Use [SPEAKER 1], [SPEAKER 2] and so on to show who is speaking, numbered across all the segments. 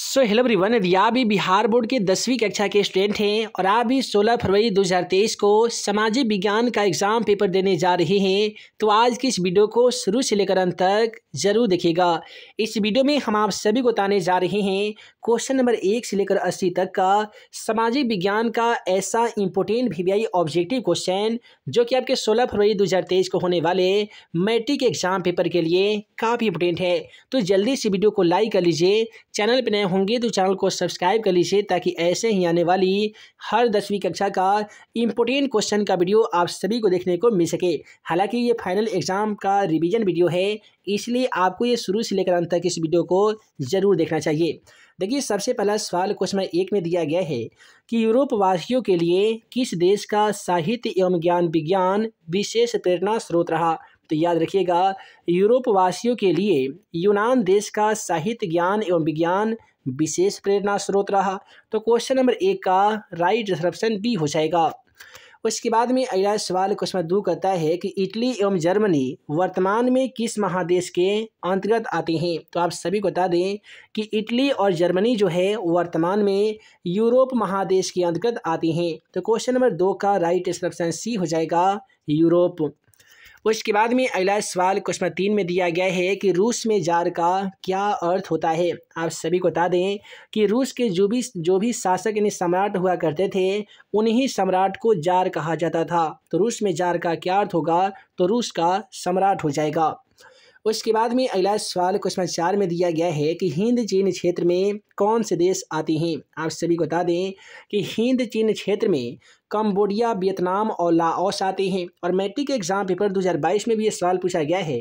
[SPEAKER 1] so hello everyone यदि आप भी बिहार बोर्ड के दसवीं कक्षा के स्टूडेंट हैं और आप भी 16 फरवरी 2023 को सामाजिक विज्ञान का एग्ज़ाम पेपर देने जा रहे हैं तो आज की इस वीडियो को शुरू से लेकर अंत तक जरूर देखिएगा इस वीडियो में हम आप सभी को बताने जा रहे हैं क्वेश्चन नंबर एक से लेकर अस्सी तक का सामाजिक विज्ञान का ऐसा इंपोर्टेंट वी ऑब्जेक्टिव क्वेश्चन जो कि आपके सोलह फरवरी दो को होने वाले मैट्रिक एग्ज़ाम पेपर के लिए काफ़ी इंपोर्टेंट है तो जल्दी इस वीडियो को लाइक कर लीजिए चैनल पर नए होंगे तो चैनल को सब्सक्राइब कर लीजिए ताकि ऐसे ही आने वाली हर दसवीं कक्षा का इम्पोर्टेंट क्वेश्चन का वीडियो आप सभी को देखने को मिल सके हालांकि ये फाइनल एग्जाम का रिवीजन वीडियो है इसलिए आपको ये शुरू से लेकर अंत तक इस वीडियो को ज़रूर देखना चाहिए देखिए सबसे पहला सवाल क्वेश्चन एक में दिया गया है कि यूरोप वासियों के लिए किस देश का साहित्य एवं ज्ञान विज्ञान विशेष प्रेरणा स्रोत रहा तो याद रखिएगा यूरोप वासियों के लिए यूनान देश का साहित्य ज्ञान एवं विज्ञान विशेष प्रेरणा स्रोत रहा तो क्वेश्चन नंबर एक का राइट ऑप्शन बी हो जाएगा उसके बाद में अगला सवाल क्वेश्चन दो कहता है कि इटली एवं जर्मनी वर्तमान में किस महादेश के अंतर्गत आते हैं तो आप सभी को बता दें कि इटली और जर्मनी जो है वर्तमान में यूरोप महादेश के अंतर्गत आते हैं तो क्वेश्चन नंबर दो का राइट ऑप्शन सी हो जाएगा यूरोप उसके बाद में अगला सवाल क्वेश्चन तीन में दिया गया है कि रूस में जार का क्या अर्थ होता है आप सभी को बता दें कि रूस के जो भी जो भी शासक यानी सम्राट हुआ करते थे उन्हीं सम्राट को जार कहा जाता था तो रूस में जार का क्या अर्थ होगा तो रूस का सम्राट हो जाएगा उसके बाद में अगला सवाल क्वेश्चन चार में दिया गया है कि हिंद चीन क्षेत्र में कौन से देश आते हैं आप सभी को बता दें कि हिंद चीन क्षेत्र में कम्बोडिया वियतनाम और लाओस आते हैं और मैट्रिक एग्जाम पेपर 2022 में भी ये सवाल पूछा गया है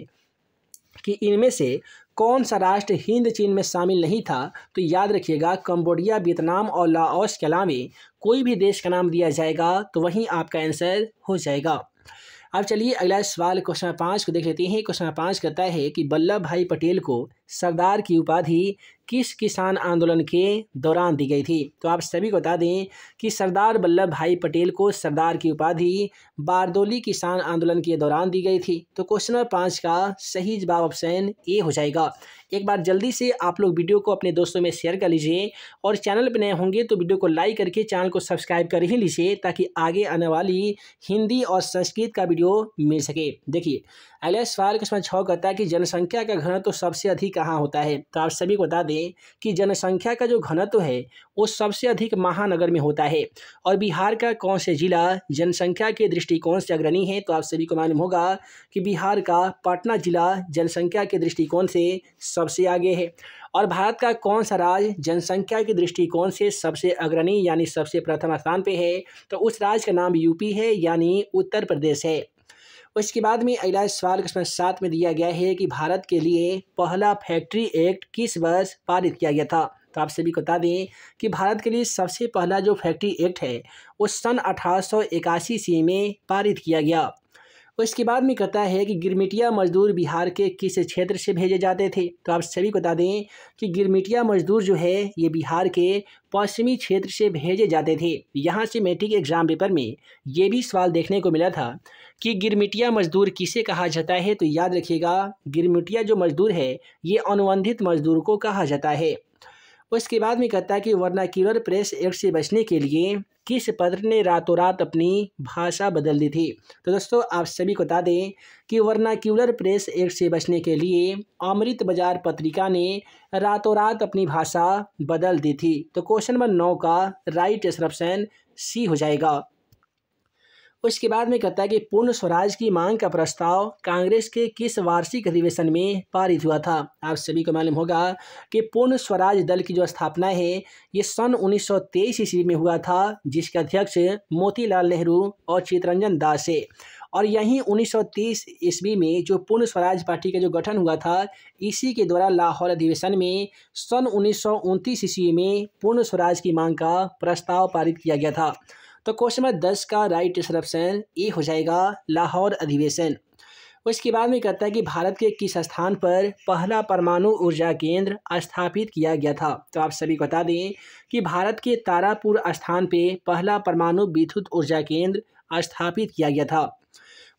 [SPEAKER 1] कि इनमें से कौन सा राष्ट्र हिंद चीन में शामिल नहीं था तो याद रखिएगा कम्बोडिया वियतनाम और लाओस के अलावे कोई भी देश का नाम दिया जाएगा तो वहीं आपका आंसर हो जाएगा अब चलिए अगला सवाल क्वेश्चन पाँच को देख लेते हैं क्वेश्चन पाँच कहता है कि वल्लभ भाई पटेल को सरदार की उपाधि किस किसान आंदोलन के दौरान दी गई थी तो आप सभी को बता दें कि सरदार वल्लभ भाई पटेल को सरदार की उपाधि बारदोली किसान आंदोलन के दौरान दी गई थी तो क्वेश्चन नंबर पाँच का सही जवाब ऑप्शन ए हो जाएगा एक बार जल्दी से आप लोग वीडियो को अपने दोस्तों में शेयर कर लीजिए और चैनल पर नए होंगे तो वीडियो को लाइक करके चैनल को सब्सक्राइब कर ही लीजिए ताकि आगे आने वाली हिंदी और संस्कृत का वीडियो मिल सके देखिए एल एस क्वेश्चन छः कहता है कि जनसंख्या का घन तो सबसे अधिक कहाँ होता है तो आप सभी को बता दें कि जनसंख्या का जो घनत्व है वो सबसे अधिक महानगर में होता है और बिहार का कौन से जिला जनसंख्या के दृष्टिकोण से अग्रणी है तो आप सभी को मालूम होगा कि बिहार का पटना जिला जनसंख्या के दृष्टिकोण से सबसे आगे है और भारत का कौन सा राज्य जनसंख्या के दृष्टिकोण से सबसे अग्रणी यानी सबसे प्रथम स्थान पे है तो उस राज्य का नाम यूपी है यानी उत्तर प्रदेश है उसके बाद में अगला सवाल कस्म सात में दिया गया है कि भारत के लिए पहला फैक्ट्री एक्ट किस वर्ष पारित किया गया था तो आप सभी को बता दें कि भारत के लिए सबसे पहला जो फैक्ट्री एक्ट है वो सन अठारह से में पारित किया गया और इसके बाद में कहता है कि गिरमिटिया मजदूर बिहार के किस क्षेत्र से भेजे जाते थे तो आप सभी को बता दें कि गिरमिटिया मजदूर जो है ये बिहार के पश्चिमी क्षेत्र से भेजे जाते थे यहाँ से मैट्रिक एग्जाम पेपर में ये भी सवाल देखने को मिला था कि गिरमिटिया मजदूर किसे कहा जाता है तो याद रखिएगा गिरमिटिया जो मजदूर है ये अनुबंधित मजदूर को कहा जाता है उसके बाद में कहता है कि वर्नाक्यूलर प्रेस एक्ट से बचने के लिए किस पत्र ने रातों रात अपनी भाषा बदल दी थी तो दोस्तों आप सभी को बता दें कि वर्नाक्यूलर प्रेस एक्ट से बचने के लिए अमृत बाजार पत्रिका ने रातों रात अपनी भाषा बदल दी थी तो क्वेश्चन नंबर नौ का राइट आंसर सी हो जाएगा उसके बाद में कहता है कि पूर्ण स्वराज की मांग का प्रस्ताव कांग्रेस के किस वार्षिक अधिवेशन में पारित हुआ था आप सभी को मालूम होगा कि पूर्ण स्वराज दल की जो स्थापना है ये सन 1923 ईस्वी में हुआ था जिसके अध्यक्ष मोतीलाल नेहरू और चित्रंजन दास है और यहीं 1930 ईस्वी में जो पूर्ण स्वराज पार्टी का जो गठन हुआ था इसी के द्वारा लाहौर अधिवेशन में सन उन्नीस ईस्वी में पूर्ण स्वराज की मांग का प्रस्ताव पारित किया गया था तो क्वेश्चन नंबर दस का राइट आंसर ऑप्शन ए हो जाएगा लाहौर अधिवेशन उसके बाद में कहता है कि भारत के किस स्थान पर पहला परमाणु ऊर्जा केंद्र स्थापित किया गया था तो आप सभी को बता दें कि भारत के तारापुर स्थान पे पहला परमाणु विद्युत ऊर्जा केंद्र स्थापित किया गया था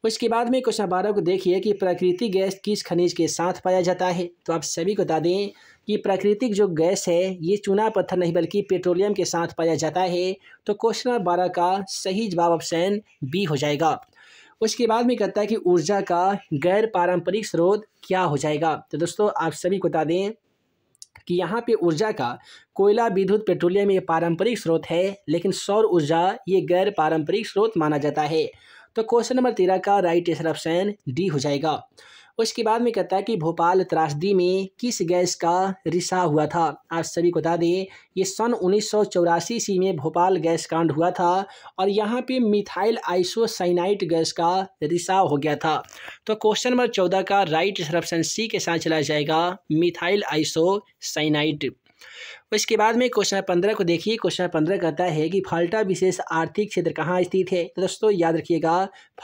[SPEAKER 1] उसके बाद में क्वेश्चन बारह को देखिए कि प्राकृतिक गैस किस खनिज के साथ पाया जाता है तो आप सभी को बता दें कि प्राकृतिक जो गैस है ये चूना पत्थर नहीं बल्कि पेट्रोलियम के साथ पाया जाता है तो क्वेश्चन नंबर बारह का सही जवाब ऑप्शन बी हो जाएगा उसके बाद में कहता है कि ऊर्जा का गैर पारंपरिक स्रोत क्या हो जाएगा तो दोस्तों आप सभी को बता दें कि यहाँ पे ऊर्जा का कोयला विद्युत पेट्रोलियम ये पारंपरिक स्रोत है लेकिन सौर ऊर्जा ये गैर पारंपरिक स्रोत माना जाता है तो क्वेश्चन नंबर तेरह का राइट आंसर ऑप्शन डी हो जाएगा उसके बाद में कहता है कि भोपाल त्रासदी में किस गैस का रिसा हुआ था आप सभी को बता दें ये सन उन्नीस सौ ईस्वी में भोपाल गैस कांड हुआ था और यहाँ पे मिथाइल आइसोसाइनाइट गैस का रिसाव हो गया था तो क्वेश्चन नंबर चौदह का राइट ऑप्शन सी के साथ चला जाएगा मिथाइल आइसोसाइनाइट उसके बाद में क्वेश्चन पंद्रह को देखिए क्वेश्चन पंद्रह कहता है कि फाल्टा विशेष आर्थिक क्षेत्र कहाँ स्थित है तो दोस्तों याद रखिएगा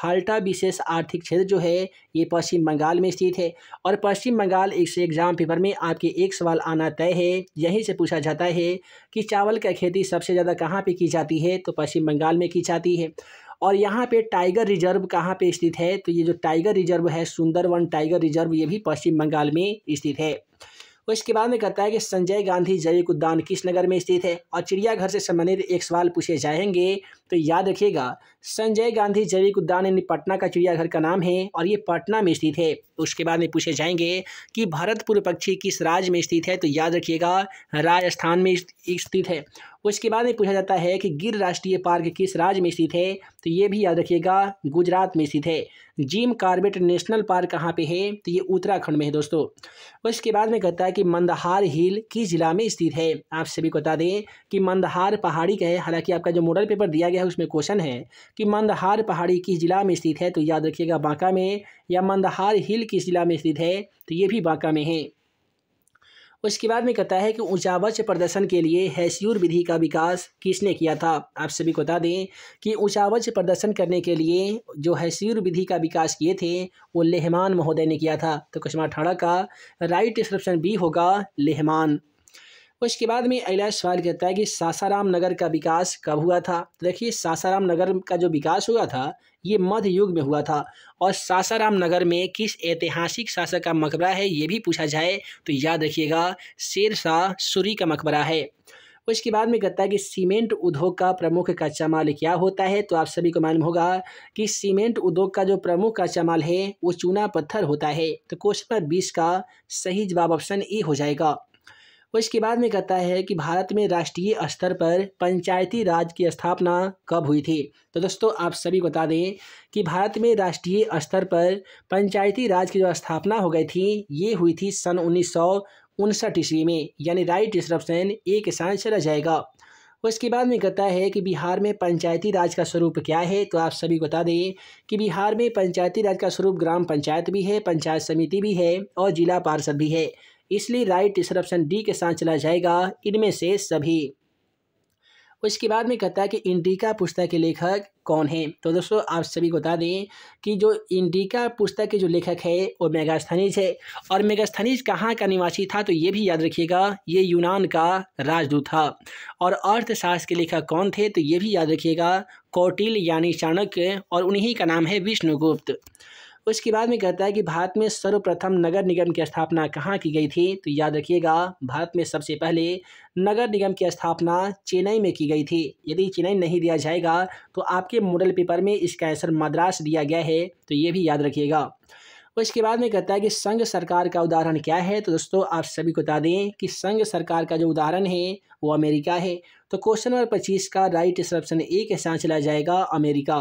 [SPEAKER 1] फाल्टा विशेष आर्थिक क्षेत्र जो है ये पश्चिम बंगाल में स्थित है और पश्चिम बंगाल इस एग्जाम पेपर में आपके एक सवाल आना तय है यहीं से पूछा जाता है कि चावल का खेती सबसे ज़्यादा कहाँ पर की जाती है तो पश्चिम बंगाल में की जाती है और यहाँ पे टाइगर रिजर्व कहाँ पे स्थित है तो ये जो टाइगर रिजर्व है सुंदरवन टाइगर रिजर्व ये भी पश्चिम बंगाल में स्थित है उसके बाद में कहता है कि संजय गांधी जैविक उद्यान किस नगर में स्थित है और चिड़ियाघर से संबंधित एक सवाल पूछे जाएंगे तो याद रखिएगा संजय गांधी जैविक उद्यान यानी पटना का चिड़ियाघर का नाम है और ये पटना में स्थित है तो उसके बाद में पूछे जाएंगे कि भरतपुर पक्षी किस राज्य में स्थित है तो याद रखिएगा राजस्थान में स्थित है उसके बाद में पूछा जाता है कि गिर राष्ट्रीय पार्क किस राज्य में स्थित है तो ये भी याद रखिएगा गुजरात में स्थित है जिम कार्बेट नेशनल पार्क कहाँ पे है तो ये उत्तराखंड में है दोस्तों उसके बाद में कहता है कि मंदहार हिल किस जिला में स्थित है आप सभी को बता दें कि मंदहार पहाड़ी का है हालांकि आपका जो मॉडल पेपर दिया गया है उसमें क्वेश्चन है कि मंदहार पहाड़ी किस ज़िला में स्थित है तो याद रखिएगा बांका में या मंदहार हिल किस ज़िला में स्थित है तो ये भी बांका में है उसके बाद में कहता है कि ऊंचावच प्रदर्शन के लिए हैस्यूर विधि का विकास किसने किया था आप सभी को बता दें कि ऊंचावच प्रदर्शन करने के लिए जो हैस्यूर विधि का विकास किए थे वो लेहमान महोदय ने किया था तो क्वेश्चन अठारह का राइट डिस्क्रिप्शन बी होगा लेहमान और तो इसके बाद में अगला सवाल कहता है कि सासाराम नगर का विकास कब हुआ था तो देखिए सासाराम नगर का जो विकास हुआ था ये मध्य युग में हुआ था और सासाराम नगर में किस ऐतिहासिक शासक का मकबरा है ये भी पूछा जाए तो याद रखिएगा शेर सूरी का मकबरा है उसके बाद में कहता है कि सीमेंट उद्योग का प्रमुख कच्चा माल क्या होता है तो आप सभी को मालूम होगा कि सीमेंट उद्योग का जो प्रमुख कच्चा माल है वो चूना पत्थर होता है तो क्वेश्चन नंबर बीस का सही जवाब ऑप्शन ए हो जाएगा उसके बाद में कहता है कि भारत में राष्ट्रीय स्तर पर पंचायती राज की स्थापना कब हुई थी तो दोस्तों आप सभी को बता दें कि भारत में राष्ट्रीय स्तर पर पंचायती राज की जो स्थापना हो गई थी ये हुई थी सन उन्नीस सौ उनसठ ईस्वी में यानी राइट इस एक ए चला जाएगा उसके बाद में कहता है कि बिहार में पंचायती राज का स्वरूप क्या है तो आप सभी को बता दें कि बिहार में पंचायती राज का स्वरूप ग्राम पंचायत भी है पंचायत समिति भी है और जिला पार्षद भी है इसलिए राइट इस ऑप्शन डी के साथ चला जाएगा इनमें से सभी उसके बाद में कहता है कि इंडिका पुस्तक के लेखक कौन है तो दोस्तों आप सभी को बता दें कि जो इंडिका पुस्तक के जो लेखक है वो मेगास्थनीज है और मेगास्थनीज कहाँ का निवासी था तो ये भी याद रखिएगा ये यूनान का राजदूत था और अर्थशास्त्र के लेखक कौन थे तो ये भी याद रखिएगा कौटिल यानी चाणक्य और उन्हीं का नाम है विष्णुगुप्त उसके बाद में कहता है कि भारत में सर्वप्रथम नगर निगम की स्थापना कहाँ की गई थी तो याद रखिएगा भारत में सबसे पहले नगर निगम की स्थापना चेन्नई में की गई थी यदि चेन्नई नहीं दिया जाएगा तो आपके मॉडल पेपर में इसका आंसर मद्रास दिया गया है तो ये भी याद रखिएगा उसके बाद में कहता है कि संघ सरकार का उदाहरण क्या है तो दोस्तों आप सभी को बता दें कि संघ सरकार का जो उदाहरण है वो अमेरिका है तो क्वेश्चन नंबर पच्चीस का राइट ऑप्शन ए के साथ चला जाएगा अमेरिका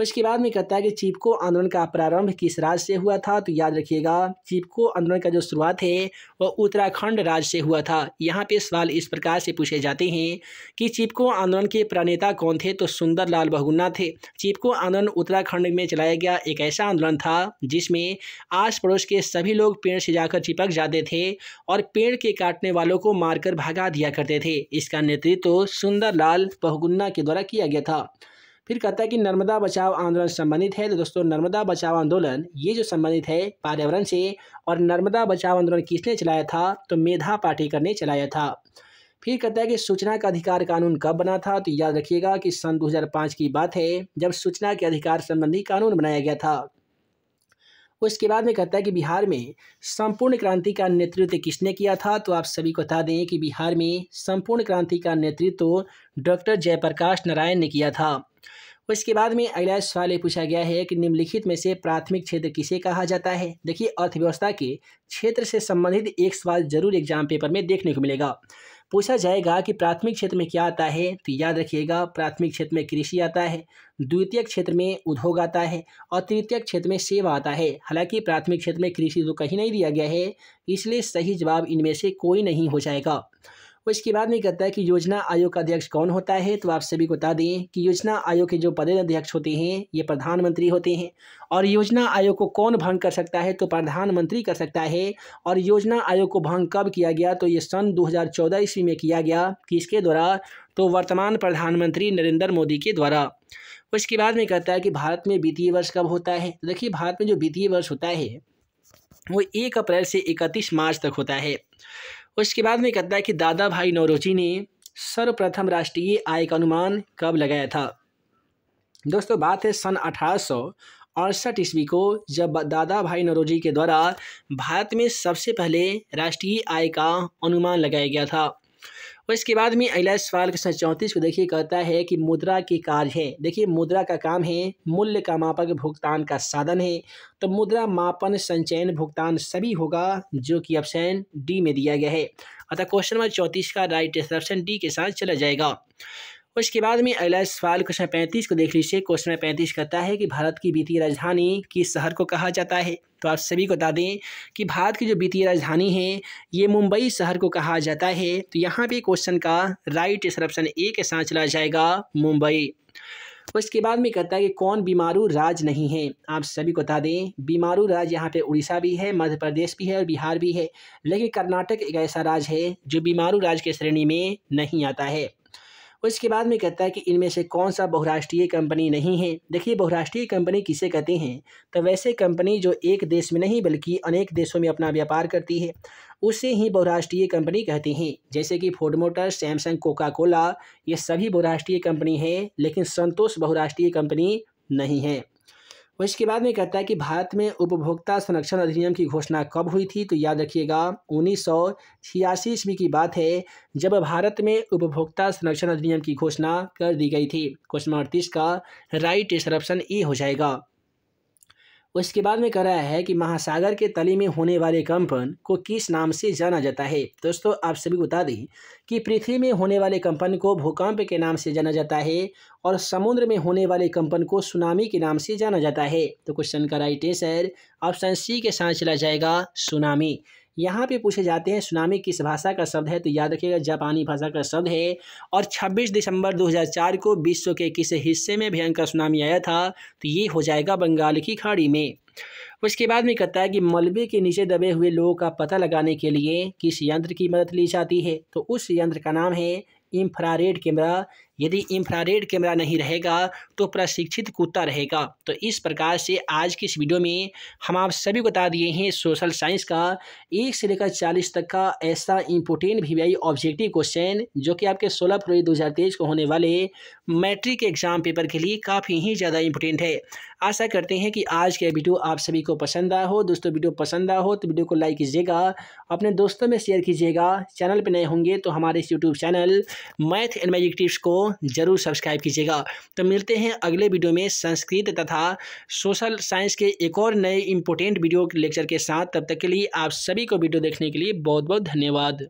[SPEAKER 1] उसके बाद में कहता है कि चिपको आंदोलन का प्रारंभ किस राज्य से हुआ था तो याद रखिएगा चिपको आंदोलन का जो शुरुआत है वह उत्तराखंड राज्य से हुआ था यहाँ पे सवाल इस प्रकार से पूछे जाते हैं कि चिपको आंदोलन के प्रणेता कौन थे तो सुंदर लाल बहुगुन्ना थे चिपको आंदोलन उत्तराखंड में चलाया गया एक ऐसा आंदोलन था जिसमें आस पड़ोस के सभी लोग पेड़ से जाकर चिपक जाते थे और पेड़ के काटने वालों को मारकर भगा दिया करते थे इसका नेतृत्व सुंदर लाल बहुगुन्ना के द्वारा किया गया था फिर कहता है कि नर्मदा बचाओ आंदोलन संबंधित है तो दोस्तों नर्मदा बचाओ आंदोलन ये जो संबंधित है पर्यावरण से और नर्मदा बचाओ आंदोलन किसने चलाया था तो मेधा पाटेकर ने चलाया था फिर कहता है कि सूचना का अधिकार कानून कब बना था तो याद रखिएगा कि सन 2005 की बात है जब सूचना के अधिकार संबंधी कानून बनाया गया था उसके बाद में कहता है कि बिहार में संपूर्ण क्रांति का नेतृत्व किसने किया था तो आप सभी को बता दें कि बिहार में संपूर्ण क्रांति का नेतृत्व डॉक्टर जयप्रकाश नारायण ने किया था उसके बाद में अगला सवाल ये पूछा गया है कि निम्नलिखित में से प्राथमिक क्षेत्र किसे कहा जाता है देखिए अर्थव्यवस्था के क्षेत्र से संबंधित एक सवाल जरूर एग्जाम पेपर में देखने को मिलेगा पूछा जाएगा कि प्राथमिक क्षेत्र में क्या आता है तो याद रखिएगा प्राथमिक क्षेत्र में कृषि आता है द्वितीय क्षेत्र में उद्योग आता है और तृतीय क्षेत्र में सेवा आता है हालांकि प्राथमिक क्षेत्र में कृषि तो कहीं नहीं दिया गया है इसलिए सही जवाब इनमें से कोई नहीं हो जाएगा वो इसके बाद में कहता है कि योजना आयोग का अध्यक्ष कौन होता है तो आप सभी को बता दें कि योजना आयोग के जो अध्यक्ष होते हैं ये प्रधानमंत्री होते हैं और योजना आयोग को कौन भंग कर सकता है तो प्रधानमंत्री कर सकता है और योजना आयोग को भंग कब किया गया तो ये सन 2014 ईस्वी में किया गया किसके द्वारा तो वर्तमान प्रधानमंत्री नरेंद्र मोदी के द्वारा उसके बाद में कहता है कि भारत में वित्तीय वर्ष कब होता है देखिए भारत में जो वित्तीय वर्ष होता है वो एक अप्रैल से इकतीस मार्च तक होता है उसके बाद में कहता है कि दादा भाई नौरोजी ने सर्वप्रथम राष्ट्रीय आय का अनुमान कब लगाया था दोस्तों बात है सन अठारह अड़सठ ईस्वी को जब दादा भाई नौरोजी के द्वारा भारत में सबसे पहले राष्ट्रीय आय का अनुमान लगाया गया था और इसके बाद में अगला सवाल क्वेश्चन चौंतीस को देखिए कहता है कि मुद्रा के कार्य है देखिए मुद्रा का काम है मूल्य का मापक भुगतान का साधन है तो मुद्रा मापन संचयन भुगतान सभी होगा जो कि ऑप्शन डी में दिया गया है अतः क्वेश्चन नंबर चौंतीस का राइट आंसर ऑप्शन डी के साथ चला जाएगा उसके बाद में अगला सवाल क्वेश्चन पैंतीस को देख लीजिए क्वेश्चन पैंतीस कहता है कि भारत की वित्तीय राजधानी किस शहर को कहा जाता है तो आप सभी को बता दें कि भारत की जो वित्तीय राजधानी है ये मुंबई शहर को कहा जाता है तो यहाँ पे क्वेश्चन का राइट आंसर ऑप्शन ए के साथ चला जाएगा मुंबई उसके बाद में कहता है कि कौन बीमारू राज नहीं है आप सभी को बता दें बीमारू राज यहाँ पे उड़ीसा भी है मध्य प्रदेश भी है और बिहार भी है लेकिन कर्नाटक एक ऐसा राज्य है जो बीमारू राज के श्रेणी में नहीं आता है उसके बाद में कहता है कि इनमें से कौन सा बहुराष्ट्रीय कंपनी नहीं है देखिए बहुराष्ट्रीय कंपनी किसे कहते हैं तो वैसे कंपनी जो एक देश में नहीं बल्कि अनेक देशों में अपना व्यापार करती है उसे ही बहुराष्ट्रीय कंपनी कहते हैं जैसे कि Ford motor Samsung Coca Cola ये सभी बहुराष्ट्रीय कंपनी है लेकिन संतोष बहुराष्ट्रीय कंपनी नहीं है और इसके बाद में कहता है कि भारत में उपभोक्ता संरक्षण अधिनियम की घोषणा कब हुई थी तो याद रखिएगा उन्नीस सौ छियासी ईस्वी की बात है जब भारत में उपभोक्ता संरक्षण अधिनियम की घोषणा कर दी गई थी क्वेश्चन अड़तीस का राइट इस ई हो जाएगा उसके बाद में कह रहा है कि महासागर के तले में होने वाले कंपन को किस नाम से जाना जाता है दोस्तों आप सभी बता दें कि पृथ्वी में होने वाले कंपन को भूकंप के नाम से जाना जाता है और समुद्र में होने वाले कंपन को सुनामी के नाम से जाना जाता है तो क्वेश्चन का राइट आंसर ऑप्शन सी के साथ चला जाएगा सुनामी यहाँ पे पूछे जाते हैं सुनामी किस भाषा का शब्द है तो याद रखिएगा जापानी भाषा का शब्द है और 26 दिसंबर 2004 को विश्व के किस हिस्से में भयंकर सुनामी आया था तो ये हो जाएगा बंगाल की खाड़ी में उसके बाद में कहता है कि मलबे के नीचे दबे हुए लोगों का पता लगाने के लिए किस यंत्र की मदद ली जाती है तो उस यंत्र का नाम है इंफ्रारेड कैमरा यदि इंफ्रारेड कैमरा नहीं रहेगा तो प्रशिक्षित कुत्ता रहेगा तो इस प्रकार से आज की इस वीडियो में हम आप सभी बता दिए हैं सोशल साइंस का एक से लेकर चालीस तक का ऐसा इम्पोर्टेंट वी ऑब्जेक्टिव क्वेश्चन जो कि आपके सोलह फरवरी दो को होने वाले मैट्रिक एग्जाम पेपर के लिए काफ़ी ही ज़्यादा इंपोर्टेंट है आशा करते हैं कि आज का वीडियो आप सभी को पसंद आया हो दोस्तों वीडियो पसंद आया हो तो वीडियो को लाइक कीजिएगा अपने दोस्तों में शेयर कीजिएगा चैनल पर नए होंगे तो हमारे इस YouTube channel Math and Magic Tips को ज़रूर सब्सक्राइब कीजिएगा तो मिलते हैं अगले वीडियो में संस्कृत तथा सोशल साइंस के एक और नए इम्पोर्टेंट वीडियो लेक्चर के साथ तब तक के लिए आप सभी को वीडियो देखने के लिए बहुत बहुत धन्यवाद